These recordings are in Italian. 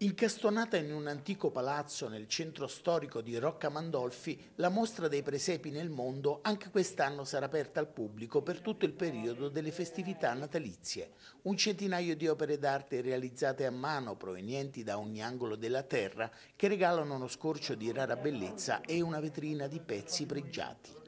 Incastonata in un antico palazzo nel centro storico di Rocca Mandolfi, la mostra dei presepi nel mondo anche quest'anno sarà aperta al pubblico per tutto il periodo delle festività natalizie. Un centinaio di opere d'arte realizzate a mano provenienti da ogni angolo della terra che regalano uno scorcio di rara bellezza e una vetrina di pezzi pregiati.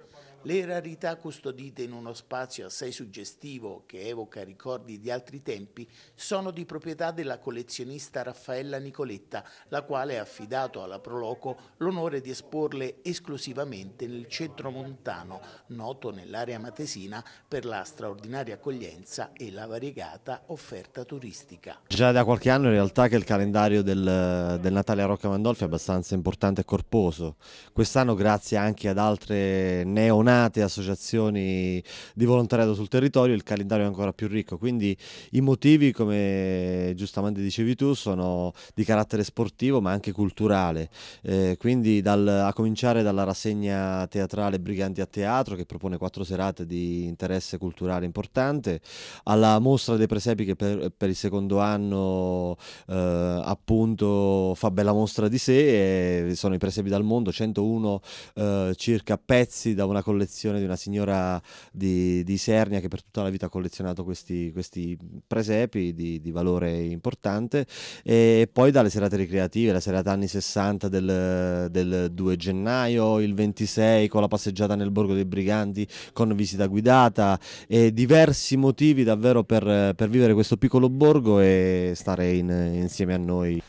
Le rarità custodite in uno spazio assai suggestivo che evoca ricordi di altri tempi sono di proprietà della collezionista Raffaella Nicoletta, la quale ha affidato alla Proloco l'onore di esporle esclusivamente nel centro montano, noto nell'area matesina per la straordinaria accoglienza e la variegata offerta turistica. Già da qualche anno in realtà che il calendario del, del Natale a Rocca Mandolfi è abbastanza importante e corposo. Quest'anno grazie anche ad altre neonate nate associazioni di volontariato sul territorio, il calendario è ancora più ricco, quindi i motivi, come giustamente dicevi tu, sono di carattere sportivo ma anche culturale, eh, quindi dal, a cominciare dalla rassegna teatrale Briganti a Teatro che propone quattro serate di interesse culturale importante, alla mostra dei presepi che per, per il secondo anno eh, appunto fa bella mostra di sé, sono i presepi dal mondo, 101 eh, circa pezzi da una collezione collezione di una signora di, di Isernia che per tutta la vita ha collezionato questi, questi presepi di, di, valore importante e poi dalle serate ricreative, la serata anni 60 del, del 2 gennaio, il 26 con la passeggiata nel Borgo dei Briganti con visita guidata e diversi motivi davvero per, per vivere questo piccolo borgo e stare in, insieme a noi.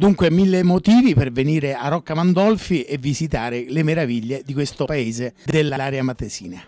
Dunque mille motivi per venire a Rocca Mandolfi e visitare le meraviglie di questo paese dell'area matesina.